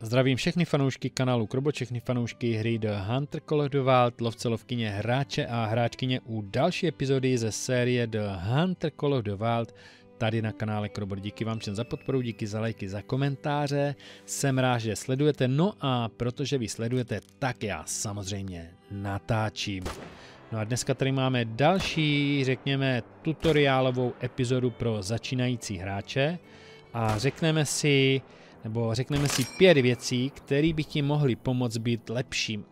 Zdravím všechny fanoušky kanálu Krobo, všechny fanoušky hry The Hunter Call of the Wild, lovce, lovkyně, hráče a hráčkyně u další epizody ze série The Hunter Call of the Wild tady na kanále Krobo. Díky vám všem za podporu, díky za lajky, za komentáře, jsem rád, že sledujete, no a protože vy sledujete, tak já samozřejmě natáčím. No a dneska tady máme další, řekněme, tutoriálovou epizodu pro začínající hráče a řekneme si, nebo řekneme si pět věcí, které by ti mohly pomoct být lepším uh,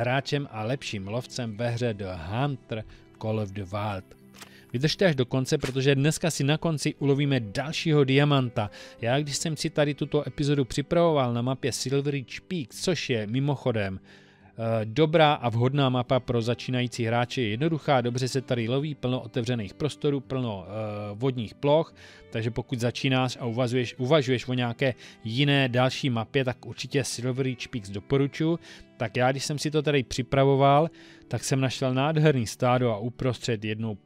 hráčem a lepším lovcem ve hře The Hunter Call of the Wild. Vydržte až do konce, protože dneska si na konci ulovíme dalšího diamanta. Já když jsem si tady tuto epizodu připravoval na mapě Silver Ridge Peak, což je mimochodem Eh, dobrá a vhodná mapa pro začínající hráče je jednoduchá, dobře se tady loví, plno otevřených prostorů, plno eh, vodních ploch, takže pokud začínáš a uvažuješ, uvažuješ o nějaké jiné další mapě, tak určitě Silvery Peaks doporučuji. Tak já, když jsem si to tady připravoval, tak jsem našel nádherný stádo a uprostřed jednu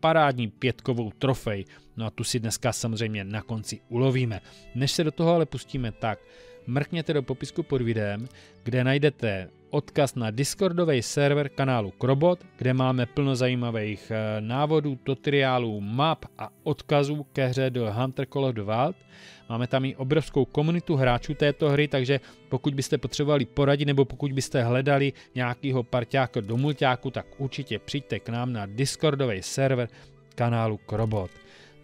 parádní pětkovou trofej. No a tu si dneska samozřejmě na konci ulovíme. Než se do toho ale pustíme, tak mrkněte do popisku pod videem, kde najdete odkaz na Discordový server kanálu Krobot, kde máme plno zajímavých eh, návodů, tutoriálů, map a odkazů ke hře do Hunter Call of the Wild. Máme tam i obrovskou komunitu hráčů této hry, takže pokud byste potřebovali poradit nebo pokud byste hledali nějakého parťáka do mulťáku, tak určitě přijďte k nám na Discordový server kanálu Krobot.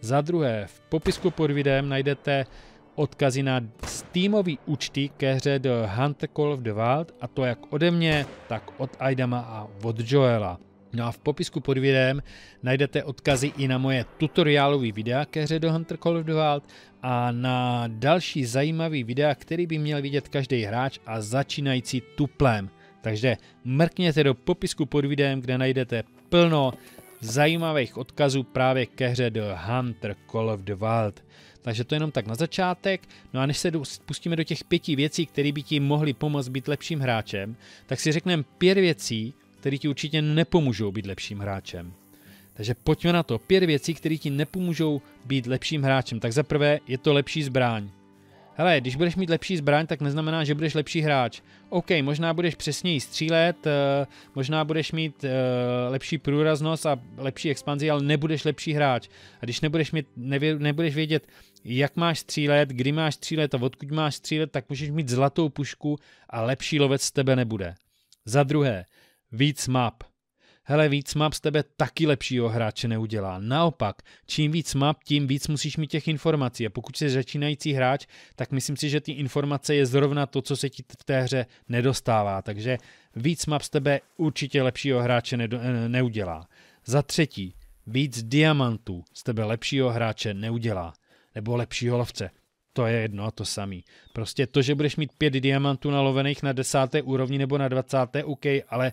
Za druhé, v popisku pod videem najdete odkazy na Steamový účty ke hře The Hunter Call of the Wild a to jak ode mě, tak od Aidama a od Joela. No a v popisku pod videem najdete odkazy i na moje tutoriálové videa ke hře do Hunter Call of the Wild a na další zajímavý videa, který by měl vidět každý hráč a začínající tuplem. Takže mrkněte do popisku pod videem, kde najdete plno zajímavých odkazů právě ke hře do Hunter Call of the Wild. Takže to jenom tak na začátek. No a než se pustíme do těch pěti věcí, které by ti mohly pomoct být lepším hráčem, tak si řekneme pět věcí, které ti určitě nepomůžou být lepším hráčem. Takže pojďme na to. Pět věcí, které ti nepomůžou být lepším hráčem. Tak za prvé je to lepší zbraň. Hele, když budeš mít lepší zbraň, tak neznamená, že budeš lepší hráč. OK, možná budeš přesněji střílet, eh, možná budeš mít eh, lepší průraznost a lepší expanzi, ale nebudeš lepší hráč. A když nebudeš, mít, nebudeš vědět, jak máš střílet, kdy máš střílet a odkud máš střílet, tak můžeš mít zlatou pušku a lepší lovec z tebe nebude. Za druhé, víc map hele, víc map z tebe taky lepšího hráče neudělá. Naopak, čím víc map, tím víc musíš mít těch informací. A pokud jsi začínající hráč, tak myslím si, že ty informace je zrovna to, co se ti v té hře nedostává. Takže víc map z tebe určitě lepšího hráče ne- neudělá. Za třetí, víc diamantů z tebe lepšího hráče neudělá. Nebo lepšího lovce to je jedno a to samý. Prostě to, že budeš mít pět diamantů nalovených na desáté úrovni nebo na 20. OK, ale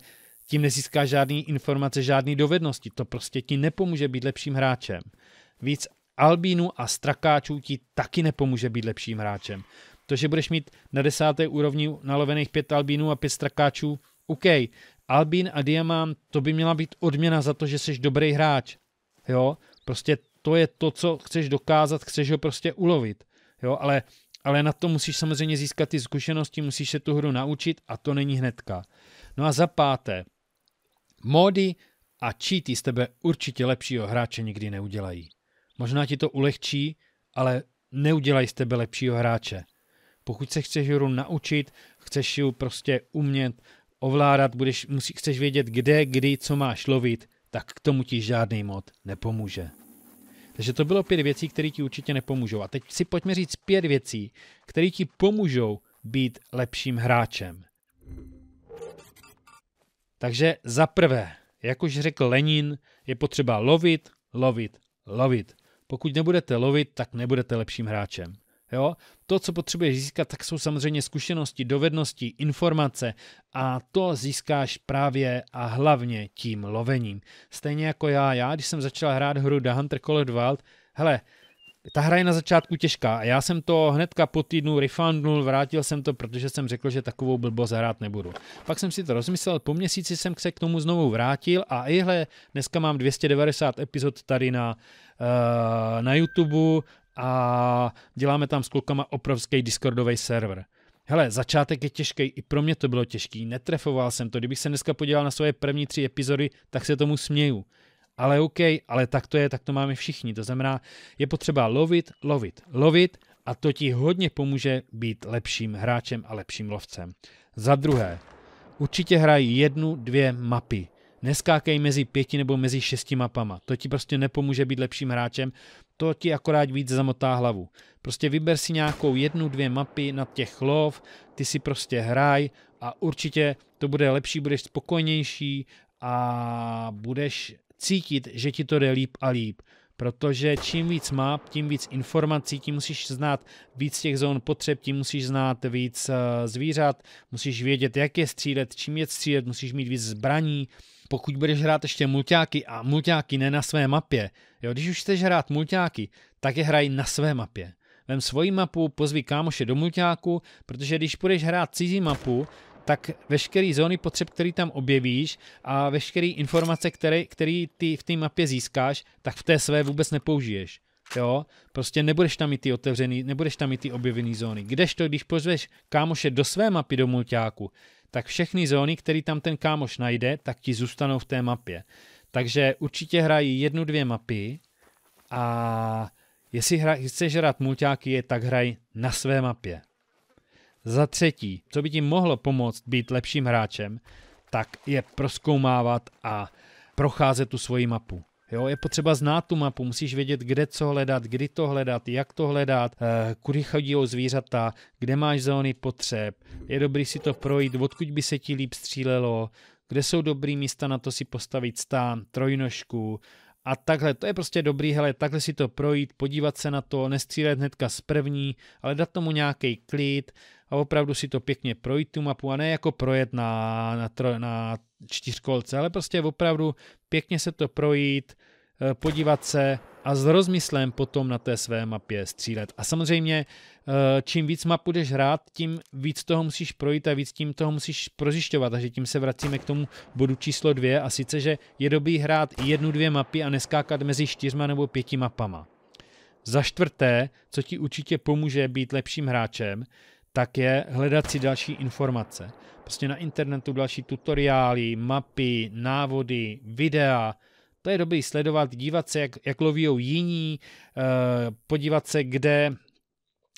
tím nezískáš žádný informace, žádný dovednosti. To prostě ti nepomůže být lepším hráčem. Víc albínu a strakáčů ti taky nepomůže být lepším hráčem. To, že budeš mít na desáté úrovni nalovených pět albínů a pět strakáčů, OK. Albín a Diamant, to by měla být odměna za to, že jsi dobrý hráč. Jo, prostě to je to, co chceš dokázat, chceš ho prostě ulovit. Jo, ale, ale na to musíš samozřejmě získat ty zkušenosti, musíš se tu hru naučit a to není hnedka. No a za páté, módy a cheaty z tebe určitě lepšího hráče nikdy neudělají. Možná ti to ulehčí, ale neudělají z tebe lepšího hráče. Pokud se chceš hru naučit, chceš ji prostě umět ovládat, budeš, musí, chceš vědět, kde, kdy, co máš lovit, tak k tomu ti žádný mod nepomůže. Takže to bylo pět věcí, které ti určitě nepomůžou. A teď si pojďme říct pět věcí, které ti pomůžou být lepším hráčem. Takže za prvé, jak už řekl Lenin, je potřeba lovit, lovit, lovit. Pokud nebudete lovit, tak nebudete lepším hráčem. Jo? To, co potřebuješ získat, tak jsou samozřejmě zkušenosti, dovednosti, informace a to získáš právě a hlavně tím lovením. Stejně jako já, já když jsem začal hrát hru The Hunter Call of Wild, hele, ta hra je na začátku těžká a já jsem to hnedka po týdnu refundnul, vrátil jsem to, protože jsem řekl, že takovou blbost hrát nebudu. Pak jsem si to rozmyslel, po měsíci jsem se k tomu znovu vrátil a ihle, dneska mám 290 epizod tady na, eh, na YouTube a děláme tam s klukama obrovský Discordový server. Hele, začátek je těžký, i pro mě to bylo těžký, netrefoval jsem to, kdybych se dneska podíval na svoje první tři epizody, tak se tomu směju ale OK, ale tak to je, tak to máme všichni. To znamená, je potřeba lovit, lovit, lovit a to ti hodně pomůže být lepším hráčem a lepším lovcem. Za druhé, určitě hraj jednu, dvě mapy. Neskákej mezi pěti nebo mezi šesti mapama. To ti prostě nepomůže být lepším hráčem, to ti akorát víc zamotá hlavu. Prostě vyber si nějakou jednu, dvě mapy na těch lov, ty si prostě hraj a určitě to bude lepší, budeš spokojnější a budeš cítit, že ti to jde líp a líp. Protože čím víc map, tím víc informací, tím musíš znát víc těch zón potřeb, tím musíš znát víc eh, zvířat, musíš vědět, jak je střílet, čím je střílet, musíš mít víc zbraní, pokud budeš hrát ještě mulťáky a mulťáky ne na své mapě, jo, když už chceš hrát mulťáky, tak je hraj na své mapě. Vem svoji mapu, pozvi kámoše do mulťáku, protože když budeš hrát cizí mapu, tak veškeré zóny potřeb, které tam objevíš a veškeré informace, které, které ty v té mapě získáš, tak v té své vůbec nepoužiješ. Jo, prostě nebudeš tam mít ty otevřený, nebudeš tam mít ty objevený zóny. Kdežto, když pozveš kámoše do své mapy do mulťáku, tak všechny zóny, které tam ten kámoš najde, tak ti zůstanou v té mapě. Takže určitě hrají jednu, dvě mapy a jestli hra, chceš hrát mulťáky, je tak hraj na své mapě. Za třetí, co by ti mohlo pomoct být lepším hráčem, tak je proskoumávat a procházet tu svoji mapu. Jo, je potřeba znát tu mapu, musíš vědět, kde co hledat, kdy to hledat, jak to hledat, eh, kudy chodí o zvířata, kde máš zóny potřeb, je dobrý si to projít, odkud by se ti líp střílelo, kde jsou dobrý místa na to si postavit stán, trojnožku a takhle, to je prostě dobrý, hele, takhle si to projít, podívat se na to, nestřílet hnedka z první, ale dát tomu nějaký klid, a opravdu si to pěkně projít tu mapu a ne jako projet na, na, tro, na čtyřkolce, ale prostě opravdu pěkně se to projít, eh, podívat se a s rozmyslem potom na té své mapě střílet. A samozřejmě, eh, čím víc map budeš hrát, tím víc toho musíš projít a víc tím toho musíš prořišťovat. Takže tím se vracíme k tomu bodu číslo dvě a sice, že je dobrý hrát jednu, dvě mapy a neskákat mezi čtyřma nebo pěti mapama. Za čtvrté, co ti určitě pomůže být lepším hráčem, tak je hledat si další informace. Prostě na internetu další tutoriály, mapy, návody, videa. To je dobrý sledovat, dívat se, jak, jak loví jiní, eh, podívat se, kde,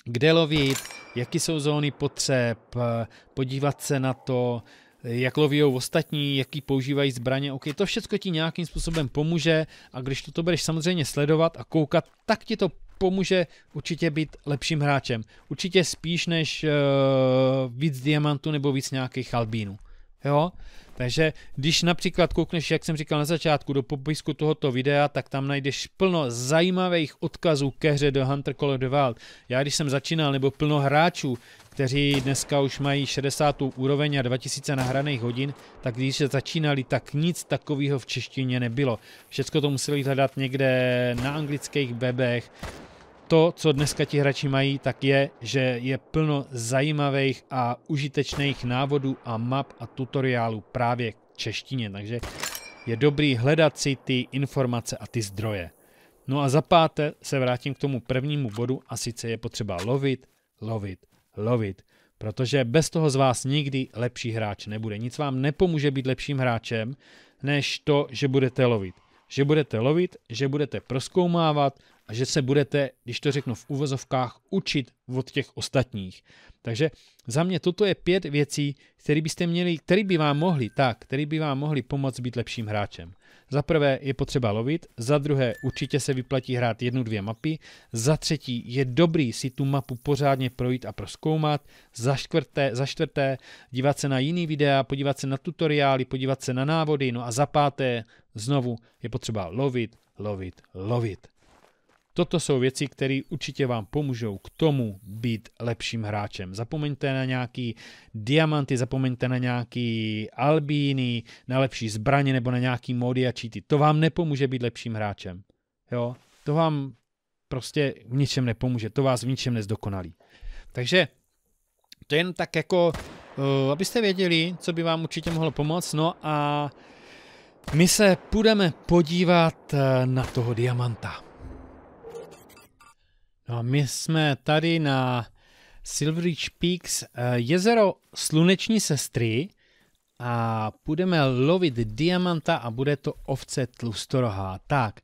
kde lovit, jaký jsou zóny potřeb, eh, podívat se na to, jak loví ostatní, jaký používají zbraně, ok, to všechno ti nějakým způsobem pomůže a když to budeš samozřejmě sledovat a koukat, tak ti to pomůže určitě být lepším hráčem. Určitě spíš než uh, víc diamantů nebo víc nějakých albínů. Jo? Takže když například koukneš, jak jsem říkal na začátku, do popisku tohoto videa, tak tam najdeš plno zajímavých odkazů ke hře do Hunter Call of the Wild. Já když jsem začínal, nebo plno hráčů, kteří dneska už mají 60. úroveň a 2000 nahraných hodin, tak když se začínali, tak nic takového v češtině nebylo. Všecko to museli hledat někde na anglických webech, to, co dneska ti hráči mají, tak je, že je plno zajímavých a užitečných návodů a map a tutoriálů právě k češtině, takže je dobrý hledat si ty informace a ty zdroje. No a za páté se vrátím k tomu prvnímu bodu a sice je potřeba lovit, lovit, lovit, protože bez toho z vás nikdy lepší hráč nebude. Nic vám nepomůže být lepším hráčem, než to, že budete lovit. Že budete lovit, že budete proskoumávat, a že se budete, když to řeknu v uvozovkách, učit od těch ostatních. Takže za mě toto je pět věcí, které byste měli, které by vám mohly, tak, které by vám mohly pomoct být lepším hráčem. Za prvé je potřeba lovit, za druhé určitě se vyplatí hrát jednu, dvě mapy, za třetí je dobrý si tu mapu pořádně projít a proskoumat, za čtvrté, za čtvrté dívat se na jiný videa, podívat se na tutoriály, podívat se na návody, no a za páté znovu je potřeba lovit, lovit, lovit. Toto jsou věci, které určitě vám pomůžou k tomu být lepším hráčem. Zapomeňte na nějaký diamanty, zapomeňte na nějaký albíny, na lepší zbraně nebo na nějaký módy a cheaty. To vám nepomůže být lepším hráčem. Jo? To vám prostě v ničem nepomůže, to vás v ničem nezdokonalí. Takže to jen tak jako, eh, abyste věděli, co by vám určitě mohlo pomoct. No a my se půjdeme podívat eh, na toho diamanta. No a my jsme tady na Silver Ridge Peaks, eh, jezero Sluneční sestry a budeme lovit diamanta a bude to ovce tlustorohá. Tak,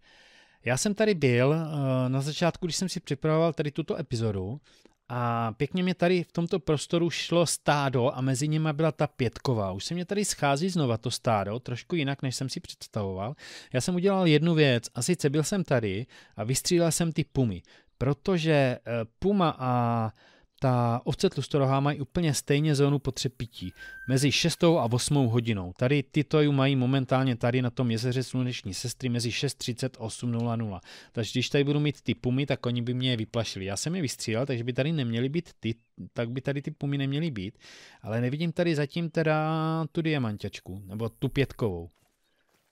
já jsem tady byl eh, na začátku, když jsem si připravoval tady tuto epizodu a pěkně mě tady v tomto prostoru šlo stádo a mezi nimi byla ta pětková. Už se mě tady schází znova to stádo, trošku jinak, než jsem si představoval. Já jsem udělal jednu věc a sice byl jsem tady a vystřílel jsem ty pumy protože eh, Puma a ta ovce tlustorohá mají úplně stejně zónu potřepití, mezi 6 a 8 hodinou. Tady tyto ju mají momentálně tady na tom jezeře sluneční sestry mezi 6.30 a 8.00. Takže když tady budu mít ty pumy, tak oni by mě je vyplašili. Já jsem je vystřílel, takže by tady neměly být ty, tak by tady ty pumy neměly být, ale nevidím tady zatím teda tu diamantěčku, nebo tu pětkovou.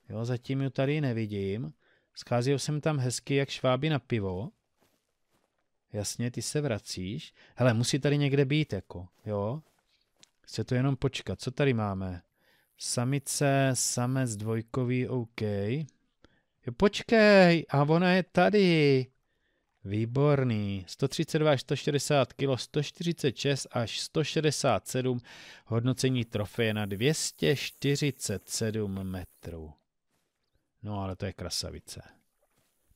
Jo, zatím ju tady nevidím. Schází jsem tam hezky jak šváby na pivo jasně, ty se vracíš, hele, musí tady někde být, jako, jo. Chce to jenom počkat, co tady máme? Samice, samec dvojkový, OK. Jo, počkej, a ona je tady. Výborný. 132 až 160 kg, 146 až 167, hodnocení trofeje na 247 metrů. No ale to je krasavice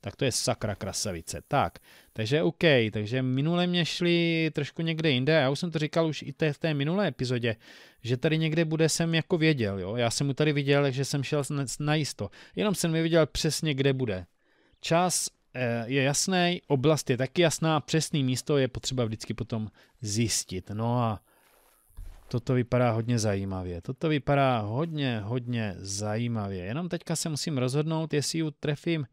tak to je sakra krasavice. Tak, takže OK, takže minule mě šli trošku někde jinde, já už jsem to říkal už i té, v té minulé epizodě, že tady někde bude jsem jako věděl, jo, já jsem mu tady viděl, že jsem šel na jisto, jenom jsem nevěděl přesně, kde bude. Čas eh, je jasný, oblast je taky jasná, přesný místo je potřeba vždycky potom zjistit. No a toto vypadá hodně zajímavě. Toto vypadá hodně, hodně zajímavě. Jenom teďka se musím rozhodnout, jestli ji trefím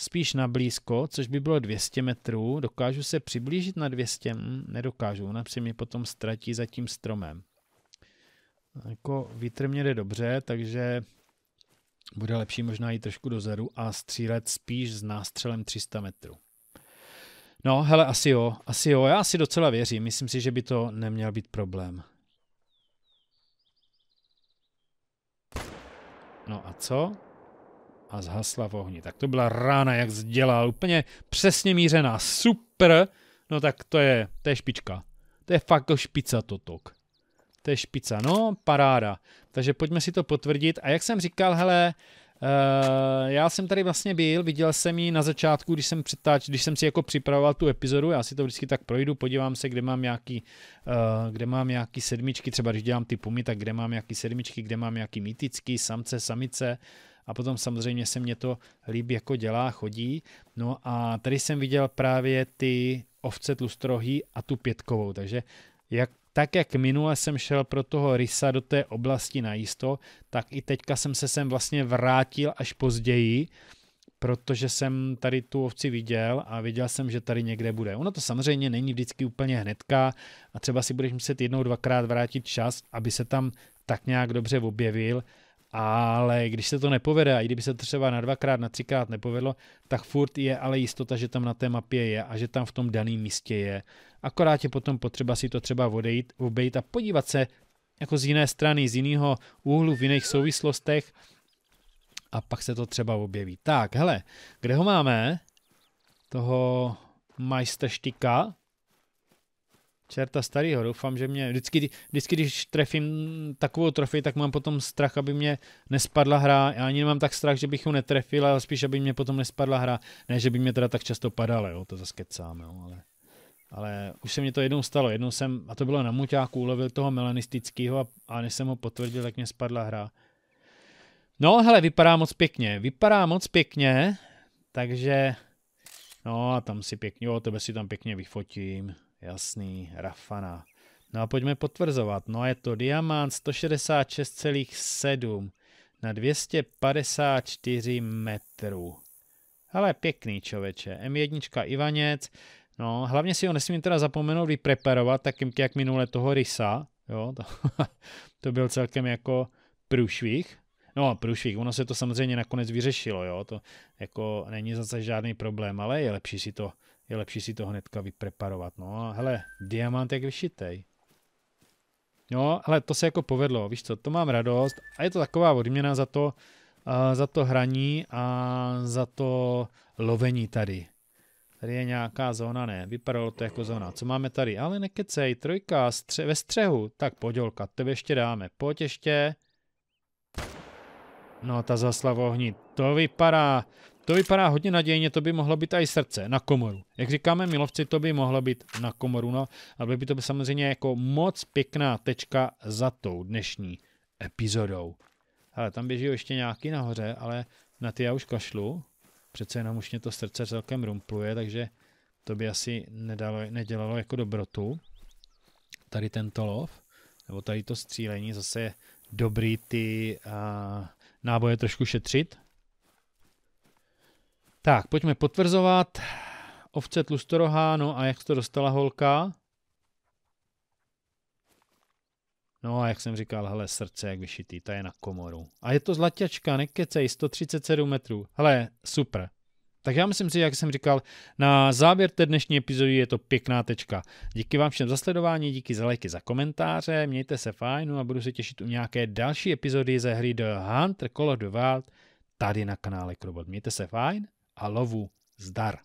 spíš na blízko, což by bylo 200 metrů. Dokážu se přiblížit na 200? Hm, nedokážu, ona se mi potom ztratí za tím stromem. Jako vítr mě jde dobře, takže bude lepší možná jít trošku dozadu a střílet spíš s nástřelem 300 metrů. No, hele, asi jo, asi jo, já si docela věřím, myslím si, že by to neměl být problém. No a co? a zhasla v ohni. Tak to byla rána, jak zdělal, úplně přesně mířená, super, no tak to je, to je špička. To je fakt špica totok. To je špica, no paráda. Takže pojďme si to potvrdit a jak jsem říkal, hele, Uh, já jsem tady vlastně byl, viděl jsem ji na začátku, když jsem, přitáč, když jsem si jako připravoval tu epizodu, já si to vždycky tak projdu, podívám se, kde mám nějaký, uh, kde mám nějaký sedmičky, třeba když dělám ty pumy, tak kde mám nějaký sedmičky, kde mám nějaký mýtický, samce, samice, a potom samozřejmě se mě to líbí, jako dělá, chodí. No a tady jsem viděl právě ty ovce tlustrohý a tu pětkovou, takže jak tak jak minule jsem šel pro toho rysa do té oblasti na jisto, tak i teďka jsem se sem vlastně vrátil až později, protože jsem tady tu ovci viděl a viděl jsem, že tady někde bude. Ono to samozřejmě není vždycky úplně hnedka a třeba si budeš muset jednou, dvakrát vrátit čas, aby se tam tak nějak dobře objevil, ale když se to nepovede, a i kdyby se třeba na dvakrát, na třikrát nepovedlo, tak furt je ale jistota, že tam na té mapě je a že tam v tom daném místě je. Akorát je potom potřeba si to třeba odejít, obejít a podívat se jako z jiné strany, z jiného úhlu, v jiných souvislostech a pak se to třeba objeví. Tak, hele, kde ho máme? Toho majstrštika, čerta starýho. Doufám, že mě vždycky, vždycky, když trefím takovou trofej, tak mám potom strach, aby mě nespadla hra. Já ani nemám tak strach, že bych ho netrefil, ale spíš, aby mě potom nespadla hra. Ne, že by mě teda tak často padala, jo, to zase kecám, jo, ale... Ale už se mě to jednou stalo. Jednou jsem, a to bylo na muťáku, ulovil toho melanistického a, a než jsem ho potvrdil, tak mě spadla hra. No, hele, vypadá moc pěkně. Vypadá moc pěkně, takže... No a tam si pěkně, o tebe si tam pěkně vyfotím. Jasný, Rafana. No a pojďme potvrzovat. No a je to diamant 166,7 na 254 metrů. Ale pěkný člověče. M1 Ivaněc. No, hlavně si ho nesmím teda zapomenout vypreparovat, tak jak minule toho rysa. Jo, to, to byl celkem jako průšvih. No, a průšvih, ono se to samozřejmě nakonec vyřešilo, jo, to jako není zase žádný problém, ale je lepší si to je lepší si to hnedka vypreparovat. No a hele, diamant jak vyšitej. No, ale to se jako povedlo, víš co, to mám radost a je to taková odměna za to, uh, za to hraní a za to lovení tady. Tady je nějaká zóna, ne, vypadalo to jako zóna. Co máme tady? Ale nekecej, trojka stře ve střehu. Tak podělka, to ještě dáme. Pojď ještě. No, ta zaslavohní, to vypadá. To vypadá hodně nadějně, to by mohlo být i srdce na komoru. Jak říkáme milovci, to by mohlo být na komoru, no a by to by samozřejmě jako moc pěkná tečka za tou dnešní epizodou. Ale tam běží ještě nějaký nahoře, ale na ty já už kašlu, přece jenom už mě to srdce celkem rumpluje, takže to by asi nedalo, nedělalo jako dobrotu. Tady tento lov, nebo tady to střílení, zase dobrý ty a, náboje trošku šetřit, tak, pojďme potvrzovat. Ovce tlustorohá, no a jak to dostala holka? No a jak jsem říkal, hele, srdce jak vyšitý, ta je na komoru. A je to zlaťačka, nekecej, 137 metrů. Hele, super. Tak já myslím si, jak jsem říkal, na závěr té dnešní epizody je to pěkná tečka. Díky vám všem za sledování, díky za lajky, za komentáře, mějte se fajn no a budu se těšit u nějaké další epizody ze hry The Hunter Call of the Wild tady na kanále Krobot. Mějte se fajn Alowu Zdar.